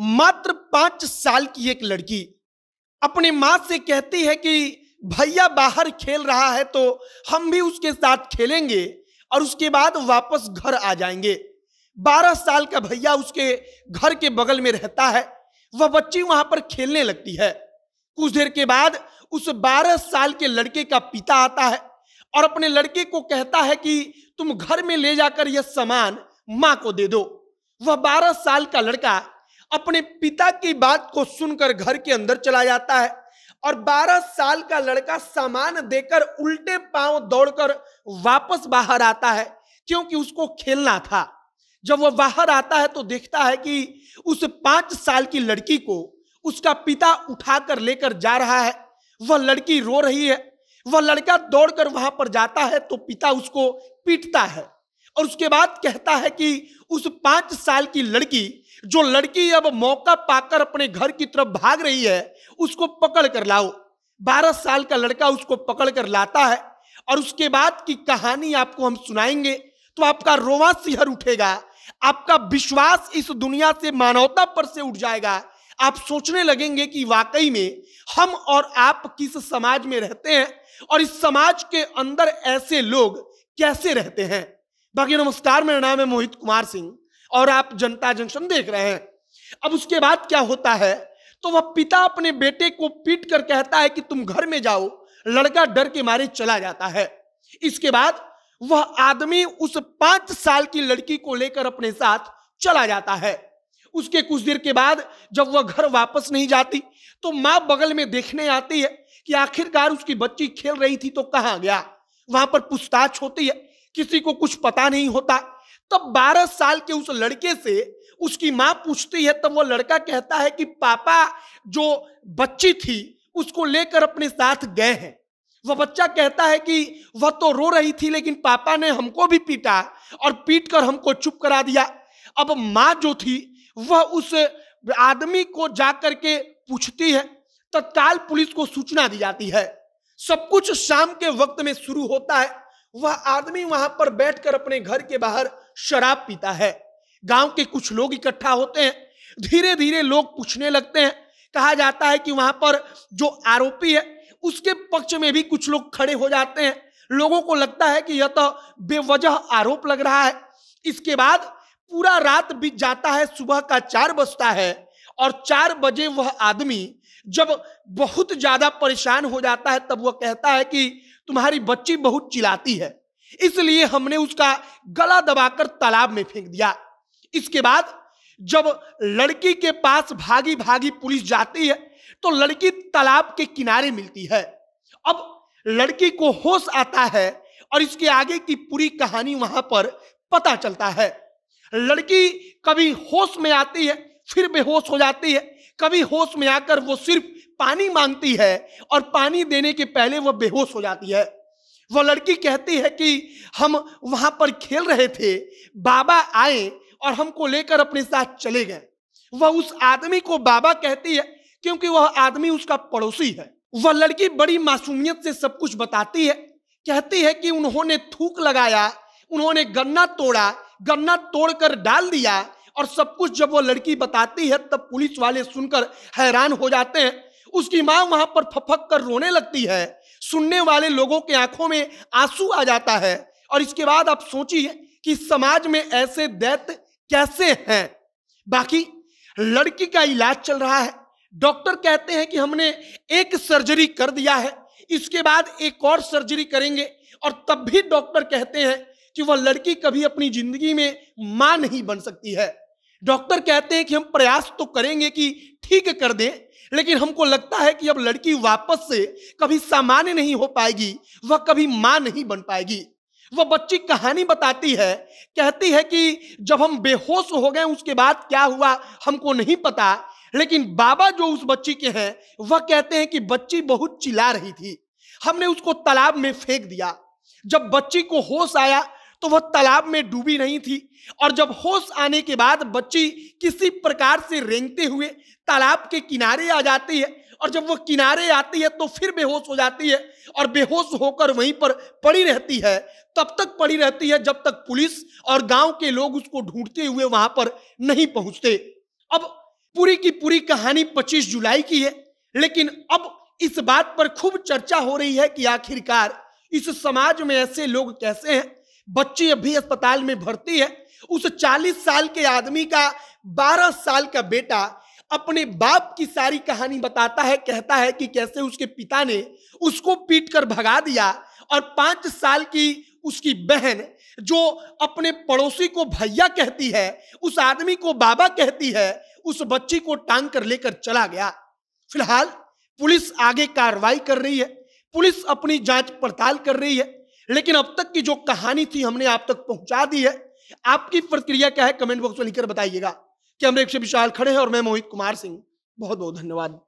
मात्र पांच साल की एक लड़की अपनी माँ से कहती है कि भैया बाहर खेल रहा है तो हम भी उसके साथ खेलेंगे और उसके बाद वापस घर आ जाएंगे बारह साल का भैया उसके घर के बगल में रहता है वह बच्ची वहां पर खेलने लगती है कुछ देर के बाद उस बारह साल के लड़के का पिता आता है और अपने लड़के को कहता है कि तुम घर में ले जाकर यह सामान माँ को दे दो वह बारह साल का लड़का अपने पिता की बात को सुनकर घर के अंदर चला जाता है और 12 साल का लड़का सामान देकर उल्टे पांव दौड़कर वापस बाहर आता है क्योंकि उसको खेलना था जब वह बाहर आता है तो देखता है कि उस पांच साल की लड़की को उसका पिता उठाकर लेकर जा रहा है वह लड़की रो रही है वह लड़का दौड़कर वहां पर जाता है तो पिता उसको पीटता है और उसके बाद कहता है कि उस पांच साल की लड़की जो लड़की अब मौका पाकर अपने घर की तरफ भाग रही है उसको पकड़ कर लाओ बारह साल का लड़का उसको पकड़ कर लाता है और उसके बाद की कहानी आपको हम सुनाएंगे तो आपका रोवा सिहर उठेगा आपका विश्वास इस दुनिया से मानवता पर से उठ जाएगा आप सोचने लगेंगे कि वाकई में हम और आप किस समाज में रहते हैं और इस समाज के अंदर ऐसे लोग कैसे रहते हैं बाकी नमस्कार मेरा नाम है मोहित कुमार सिंह और आप जनता जंक्शन देख रहे हैं अब उसके बाद क्या होता है तो वह पिता अपने बेटे को पीट कर कहता है कि तुम घर में जाओ लड़का डर के मारे चला जाता है इसके बाद वह आदमी उस पांच साल की लड़की को लेकर अपने साथ चला जाता है उसके कुछ देर के बाद जब वह घर वापस नहीं जाती तो माँ बगल में देखने आती है कि आखिरकार उसकी बच्ची खेल रही थी तो कहाँ गया वहां पर पूछताछ होती है किसी को कुछ पता नहीं होता तब 12 साल के उस लड़के से उसकी माँ पूछती है तब वो लड़का कहता है कि पापा जो बच्ची थी उसको लेकर अपने साथ गए हैं वह बच्चा कहता है कि वह तो रो रही थी लेकिन पापा ने हमको भी पीटा और पीट कर हमको चुप करा दिया अब माँ जो थी वह उस आदमी को जा के पूछती है तत्काल पुलिस को सूचना दी जाती है सब कुछ शाम के वक्त में शुरू होता है वह आदमी वहां पर बैठकर अपने घर के बाहर शराब पीता है गांव के कुछ लोग इकट्ठा होते हैं धीरे धीरे लोग पूछने लगते हैं कहा जाता है कि वहां पर जो आरोपी है उसके पक्ष में भी कुछ लोग खड़े हो जाते हैं लोगों को लगता है कि यह तो बेवजह आरोप लग रहा है इसके बाद पूरा रात बीत जाता है सुबह का चार बजता है और चार बजे वह आदमी जब बहुत ज्यादा परेशान हो जाता है तब वह कहता है कि तुम्हारी बच्ची बहुत चिल्लाती है इसलिए हमने उसका गला दबाकर तालाब में फेंक दिया इसके बाद जब लड़की के पास भागी भागी पुलिस जाती है तो लड़की तालाब के किनारे मिलती है अब लड़की को होश आता है और इसके आगे की पूरी कहानी वहां पर पता चलता है लड़की कभी होश में आती है फिर बेहोश हो जाती है कभी होश में आकर वो सिर्फ पानी मांगती है और पानी देने के पहले वह बेहोश हो जाती है वह लड़की कहती है कि हम वहां पर खेल रहे थे बाबा आए और हमको लेकर अपने साथ चले गए वह उस आदमी को बाबा कहती है क्योंकि वह आदमी उसका पड़ोसी है वह लड़की बड़ी मासूमियत से सब कुछ बताती है कहती है कि उन्होंने थूक लगाया उन्होंने गन्ना तोड़ा गन्ना तोड़कर डाल दिया और सब कुछ जब वो लड़की बताती है तब पुलिस वाले सुनकर हैरान हो जाते हैं उसकी माँ वहां पर फफक कर रोने लगती है सुनने वाले लोगों के आंखों में आंसू आ जाता है और इसके बाद आप सोचिए कि समाज में ऐसे दैत कैसे हैं बाकी लड़की का इलाज चल रहा है डॉक्टर कहते हैं कि हमने एक सर्जरी कर दिया है इसके बाद एक और सर्जरी करेंगे और तब भी डॉक्टर कहते हैं कि वह लड़की कभी अपनी जिंदगी में मां नहीं बन सकती है डॉक्टर कहते हैं कि हम प्रयास तो करेंगे कि ठीक कर दें लेकिन हमको लगता है कि अब लड़की वापस से कभी सामान्य नहीं हो पाएगी वह कभी मां नहीं बन पाएगी वह बच्ची कहानी बताती है कहती है कि जब हम बेहोश हो गए उसके बाद क्या हुआ हमको नहीं पता लेकिन बाबा जो उस बच्ची के हैं वह कहते हैं कि बच्ची बहुत चिल्ला रही थी हमने उसको तालाब में फेंक दिया जब बच्ची को होश आया तो वह तालाब में डूबी नहीं थी और जब होश आने के बाद बच्ची किसी प्रकार से रेंगते हुए तालाब के किनारे आ जाती है और जब वो किनारे आती है तो फिर बेहोश हो जाती है और बेहोश होकर वहीं पर पड़ी रहती है तब तक पड़ी रहती है जब तक पुलिस और गांव के लोग उसको ढूंढते हुए वहां पर नहीं पहुंचते अब पूरी की पूरी कहानी 25 जुलाई की है लेकिन अब इस बात पर खूब चर्चा हो रही है कि आखिरकार इस समाज में ऐसे लोग कैसे हैं बच्ची अभी अस्पताल में भर्ती है उस 40 साल के आदमी का 12 साल का बेटा अपने बाप की सारी कहानी बताता है कहता है कि कैसे उसके पिता ने उसको पीट कर भगा दिया और पांच साल की उसकी बहन जो अपने पड़ोसी को भैया कहती है उस आदमी को बाबा कहती है उस बच्ची को टांग कर लेकर चला गया फिलहाल पुलिस आगे कार्रवाई कर रही है पुलिस अपनी जांच पड़ताल कर रही है लेकिन अब तक की जो कहानी थी हमने आप तक पहुंचा दी है आपकी प्रतिक्रिया क्या है कमेंट बॉक्स में लिखकर बताइएगा कि हम एक विशाल खड़े हैं और मैं मोहित कुमार सिंह बहुत बहुत धन्यवाद